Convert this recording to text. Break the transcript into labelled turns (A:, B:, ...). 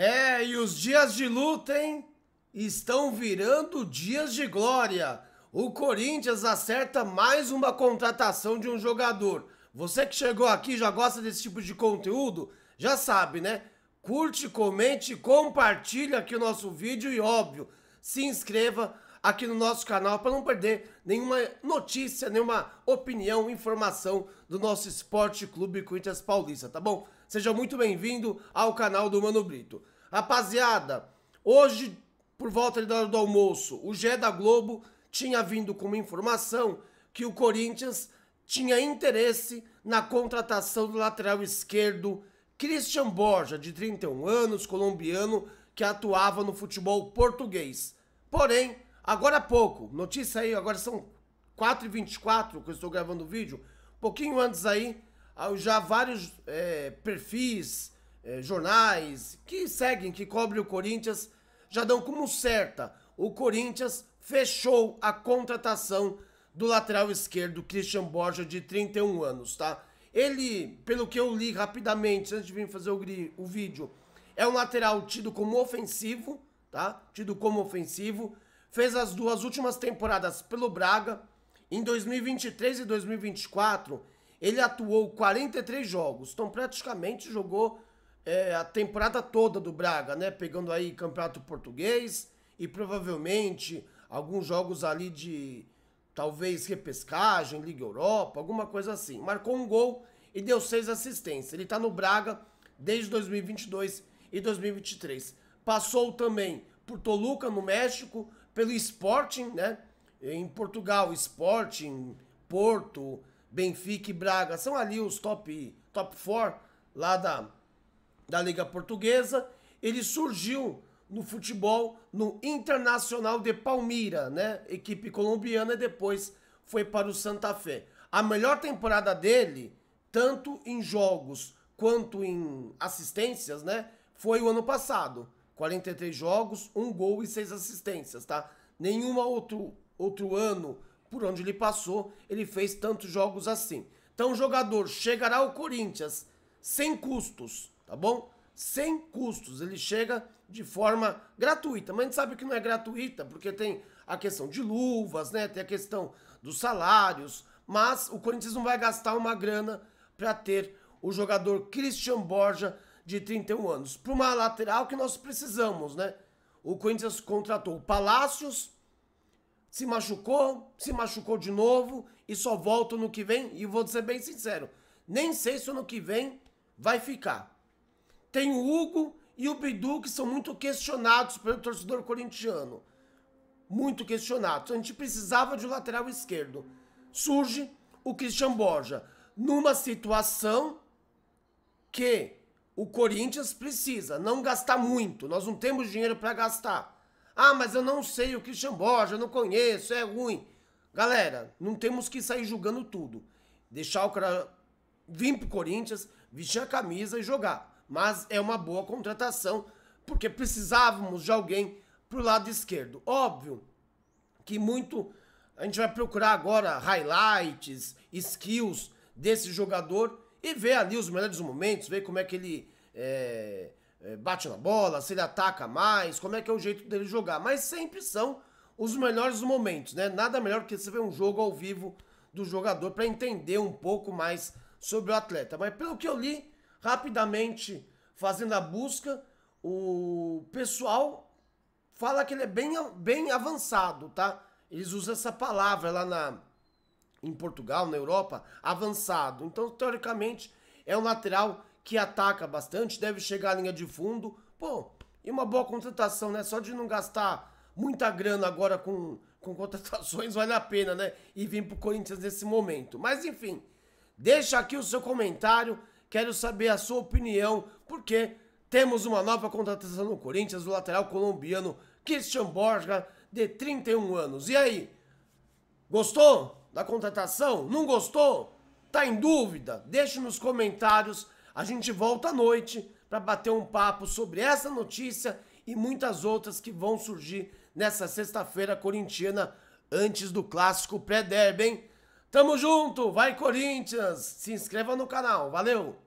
A: É, e os dias de luta, hein? Estão virando dias de glória. O Corinthians acerta mais uma contratação de um jogador. Você que chegou aqui já gosta desse tipo de conteúdo, já sabe, né? Curte, comente, compartilha aqui o nosso vídeo e, óbvio, se inscreva aqui no nosso canal para não perder nenhuma notícia, nenhuma opinião, informação do nosso Esporte Clube Corinthians Paulista, tá bom? Seja muito bem-vindo ao canal do Mano Brito. Rapaziada, hoje, por volta da hora do almoço, o GE da Globo tinha vindo com uma informação que o Corinthians tinha interesse na contratação do lateral esquerdo Christian Borja, de 31 anos, colombiano, que atuava no futebol português. Porém, agora há pouco, notícia aí, agora são 4h24 que eu estou gravando o vídeo, pouquinho antes aí, já vários é, perfis, é, jornais que seguem, que cobrem o Corinthians, já dão como certa. O Corinthians fechou a contratação do lateral esquerdo Christian Borja, de 31 anos, tá? Ele, pelo que eu li rapidamente, antes de vir fazer o, o vídeo, é um lateral tido como ofensivo, tá? Tido como ofensivo. Fez as duas últimas temporadas pelo Braga. Em 2023 e 2024, ele atuou 43 jogos, então praticamente jogou é, a temporada toda do Braga, né? Pegando aí campeonato português e provavelmente alguns jogos ali de talvez repescagem, Liga Europa, alguma coisa assim. Marcou um gol e deu seis assistências. Ele tá no Braga desde 2022 e 2023. Passou também por Toluca no México, pelo Sporting, né? Em Portugal, Sporting, Porto, Benfica e Braga são ali os top top 4 lá da, da Liga Portuguesa. Ele surgiu no futebol no Internacional de Palmira, né? Equipe colombiana e depois foi para o Santa Fé. A melhor temporada dele, tanto em jogos quanto em assistências, né? Foi o ano passado. 43 jogos, um gol e seis assistências, tá? Nenhum outro outro ano por onde ele passou, ele fez tantos jogos assim. Então o jogador chegará ao Corinthians sem custos, tá bom? Sem custos, ele chega de forma gratuita, mas a gente sabe que não é gratuita, porque tem a questão de luvas, né? Tem a questão dos salários, mas o Corinthians não vai gastar uma grana para ter o jogador Christian Borja de 31 anos. Para uma lateral que nós precisamos, né? O Corinthians contratou o Palácios, se machucou, se machucou de novo e só volto no que vem. E vou ser bem sincero, nem sei se no que vem vai ficar. Tem o Hugo e o Bidu que são muito questionados pelo torcedor corintiano. Muito questionados. A gente precisava de um lateral esquerdo. Surge o Christian Borja numa situação que o Corinthians precisa não gastar muito. Nós não temos dinheiro para gastar ah, mas eu não sei o Christian Borja, eu não conheço, é ruim. Galera, não temos que sair julgando tudo. Deixar o cara vir pro Corinthians, vestir a camisa e jogar. Mas é uma boa contratação, porque precisávamos de alguém pro lado esquerdo. Óbvio que muito a gente vai procurar agora highlights, skills desse jogador e ver ali os melhores momentos, ver como é que ele é, é, bate na bola, se ele ataca mais, como é que é o jeito dele jogar. Mas sempre são os melhores momentos, né? Nada melhor que você ver um jogo ao vivo do jogador para entender um pouco mais sobre o atleta. Mas pelo que eu li, rapidamente fazendo a busca, o pessoal fala que ele é bem, bem avançado, tá? Eles usam essa palavra lá na, em Portugal, na Europa, avançado. Então, teoricamente, é um lateral que ataca bastante, deve chegar à linha de fundo. Pô, e uma boa contratação, né? Só de não gastar muita grana agora com, com contratações vale a pena, né? E vir pro Corinthians nesse momento. Mas enfim, deixa aqui o seu comentário, quero saber a sua opinião, porque temos uma nova contratação no Corinthians, o lateral colombiano Christian Borja, de 31 anos. E aí? Gostou da contratação? Não gostou? Tá em dúvida? Deixe nos comentários a gente volta à noite para bater um papo sobre essa notícia e muitas outras que vão surgir nessa sexta-feira corintiana antes do clássico pré-derby, hein? Tamo junto, vai Corinthians! Se inscreva no canal, valeu!